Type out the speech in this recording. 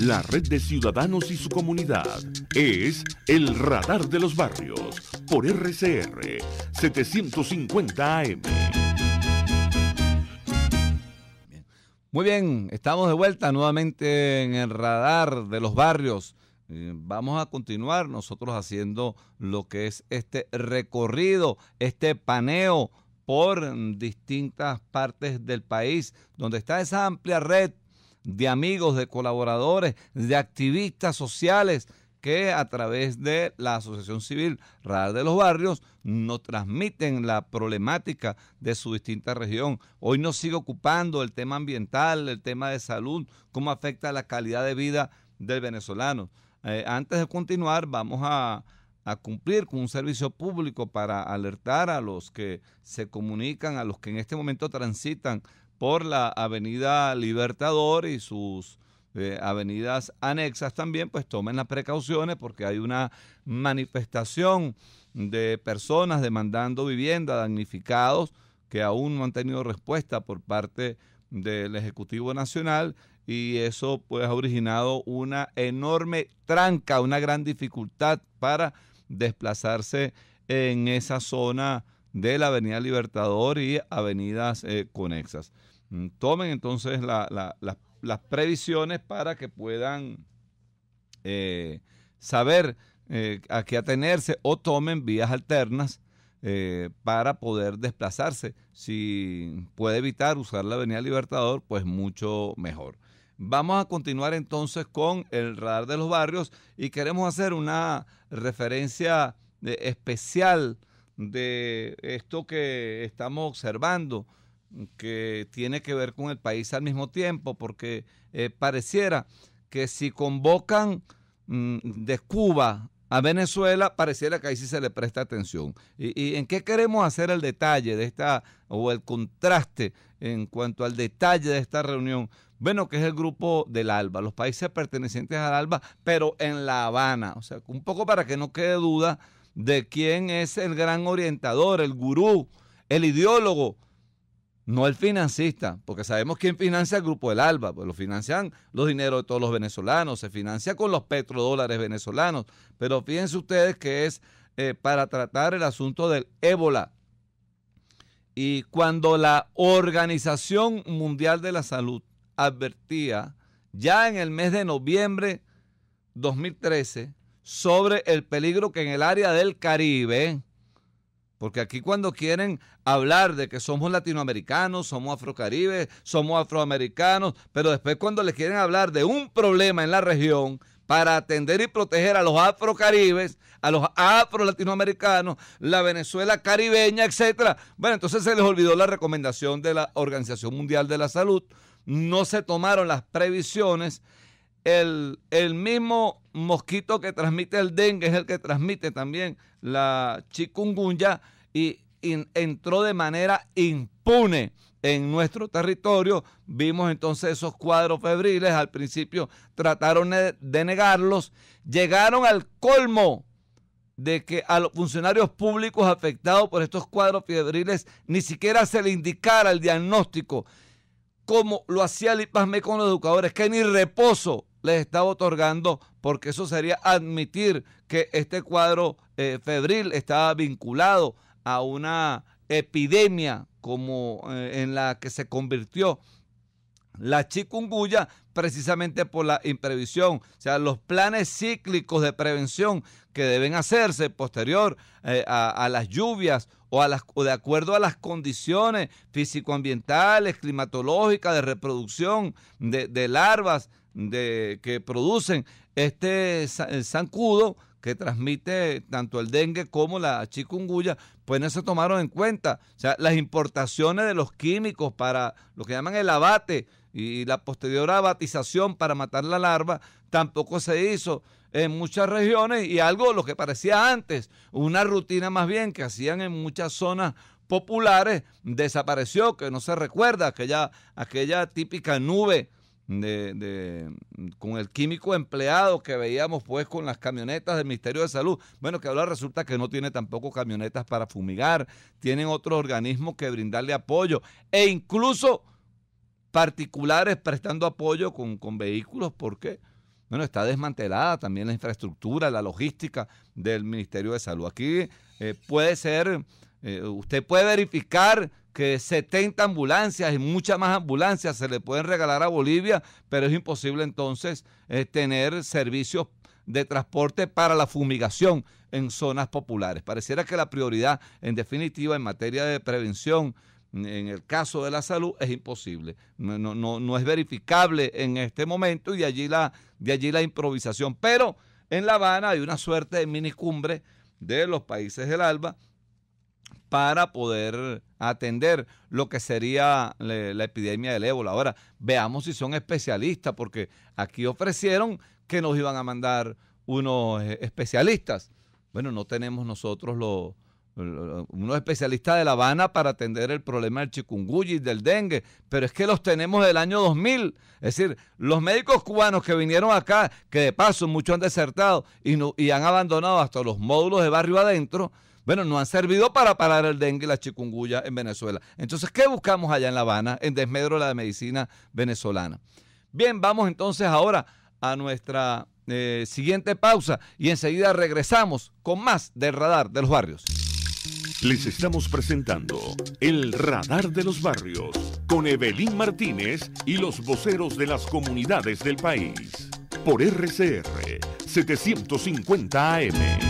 La red de ciudadanos y su comunidad es El Radar de los Barrios por RCR 750 AM. Muy bien, estamos de vuelta nuevamente en el radar de los barrios. Eh, vamos a continuar nosotros haciendo lo que es este recorrido, este paneo por distintas partes del país, donde está esa amplia red de amigos, de colaboradores, de activistas sociales que a través de la Asociación Civil Radar de los Barrios nos transmiten la problemática de su distinta región. Hoy nos sigue ocupando el tema ambiental, el tema de salud, cómo afecta la calidad de vida del venezolano. Eh, antes de continuar, vamos a, a cumplir con un servicio público para alertar a los que se comunican, a los que en este momento transitan por la avenida Libertador y sus eh, avenidas anexas también, pues tomen las precauciones porque hay una manifestación de personas demandando vivienda, damnificados, que aún no han tenido respuesta por parte del Ejecutivo Nacional y eso pues ha originado una enorme tranca, una gran dificultad para desplazarse en esa zona de la Avenida Libertador y avenidas eh, conexas. Mm, tomen entonces las previsiones para que puedan eh, saber eh, a qué atenerse o tomen vías alternas para poder desplazarse. Si puede evitar usar la Avenida Libertador, pues mucho mejor. Vamos a continuar entonces con el radar de los barrios y queremos hacer una referencia especial de esto que estamos observando, que tiene que ver con el país al mismo tiempo, porque eh, pareciera que si convocan mm, de Cuba a Venezuela, pareciera que ahí sí se le presta atención. ¿Y, ¿Y, en qué queremos hacer el detalle de esta, o el contraste en cuanto al detalle de esta reunión? Bueno, que es el grupo del ALBA, los países pertenecientes al ALBA, pero en La Habana. O sea, un poco para que no quede duda de quién es el gran orientador, el gurú, el ideólogo, no el financista, porque sabemos quién financia el Grupo del Alba, pues lo financian los dineros de todos los venezolanos, se financia con los petrodólares venezolanos, pero fíjense ustedes que es eh, para tratar el asunto del ébola. Y cuando la Organización Mundial de la Salud advertía ya en el mes de noviembre 2013 sobre el peligro que en el área del Caribe, porque aquí cuando quieren hablar de que somos latinoamericanos, somos afrocaribe, somos afroamericanos, pero después cuando les quieren hablar de un problema en la región para atender y proteger a los afrocaribes, a los afro-latinoamericanos, la Venezuela caribeña, etcétera. Bueno, entonces se les olvidó la recomendación de la Organización Mundial de la Salud, no se tomaron las previsiones. El, el mismo mosquito que transmite el dengue es el que transmite también la chikungunya y, entró de manera impune en nuestro territorio. Vimos entonces esos cuadros febriles, al principio trataron de negarlos, llegaron al colmo de que a los funcionarios públicos afectados por estos cuadros febriles ni siquiera se le indicara el diagnóstico, como lo hacía el con los educadores, que ni reposo les estaba otorgando, porque eso sería admitir que este cuadro eh, febril estaba vinculado a una epidemia como eh, en la que se convirtió la chikungunya precisamente por la imprevisión, o sea, los planes cíclicos de prevención que deben hacerse posterior eh, a, las lluvias o, las, de acuerdo a las condiciones físicoambientales, climatológicas, de reproducción de larvas, de, que producen este zancudo que transmite tanto el dengue como la chikungunya, pues no se tomaron en cuenta. O sea, las importaciones de los químicos para lo que llaman el abate y la posterior abatización para matar la larva tampoco se hizo en muchas regiones y algo lo que parecía antes, una rutina más bien que hacían en muchas zonas populares, desapareció, que no se recuerda aquella típica nube de, de, con el químico empleado que veíamos pues con las camionetas del Ministerio de Salud. Bueno, que ahora resulta que no tiene tampoco camionetas para fumigar, tienen otros organismos que brindarle apoyo e incluso particulares prestando apoyo con, vehículos. porque, qué? Bueno, está desmantelada también la infraestructura, la logística del Ministerio de Salud. Aquí eh, puede ser, eh, usted puede verificar que 70 ambulancias y muchas más ambulancias se le pueden regalar a Bolivia, pero es imposible entonces eh, tener servicios de transporte para la fumigación en zonas populares. Pareciera que la prioridad, en definitiva, en materia de prevención, mm, en el caso de la salud, es imposible. No, es verificable en este momento y allí, la, de allí la improvisación. Pero en La Habana hay una suerte de minicumbre de los países del ALBA para poder atender lo que sería la, epidemia del ébola. Ahora, veamos si son especialistas, porque aquí ofrecieron que nos iban a mandar unos eh, especialistas. Bueno, no tenemos nosotros los, unos especialistas de La Habana para atender el problema del chikungunya y del dengue, pero es que los tenemos del año 2000. Es decir, los médicos cubanos que vinieron acá, que de paso muchos han desertado y han abandonado hasta los módulos de barrio adentro, bueno, no han servido para parar el dengue y la chikungunya en Venezuela. Entonces, ¿qué buscamos allá en La Habana en desmedro de la medicina venezolana? Bien, vamos entonces ahora a nuestra eh, siguiente pausa y enseguida regresamos con más del radar de los barrios. Les estamos presentando El Radar de los Barrios con Evelyn Martínez y los voceros de las comunidades del país por RCR 750 AM.